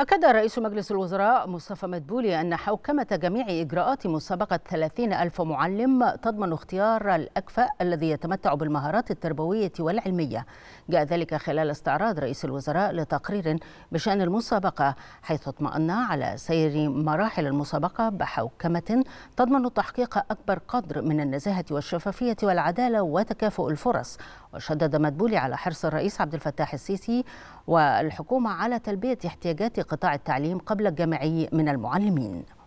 أكد رئيس مجلس الوزراء مصطفى مدبولي أن حوكمة جميع إجراءات مسابقة 30 ألف معلم تضمن اختيار الأكفأ الذي يتمتع بالمهارات التربوية والعلمية جاء ذلك خلال استعراض رئيس الوزراء لتقرير بشأن المسابقة حيث اطمأن على سير مراحل المسابقة بحوكمة تضمن تحقيق أكبر قدر من النزاهة والشفافية والعدالة وتكافؤ الفرص وشدد مدبولي على حرص الرئيس عبد الفتاح السيسي والحكومة على تلبية احتياجات قطاع التعليم قبل الجامعي من المعلمين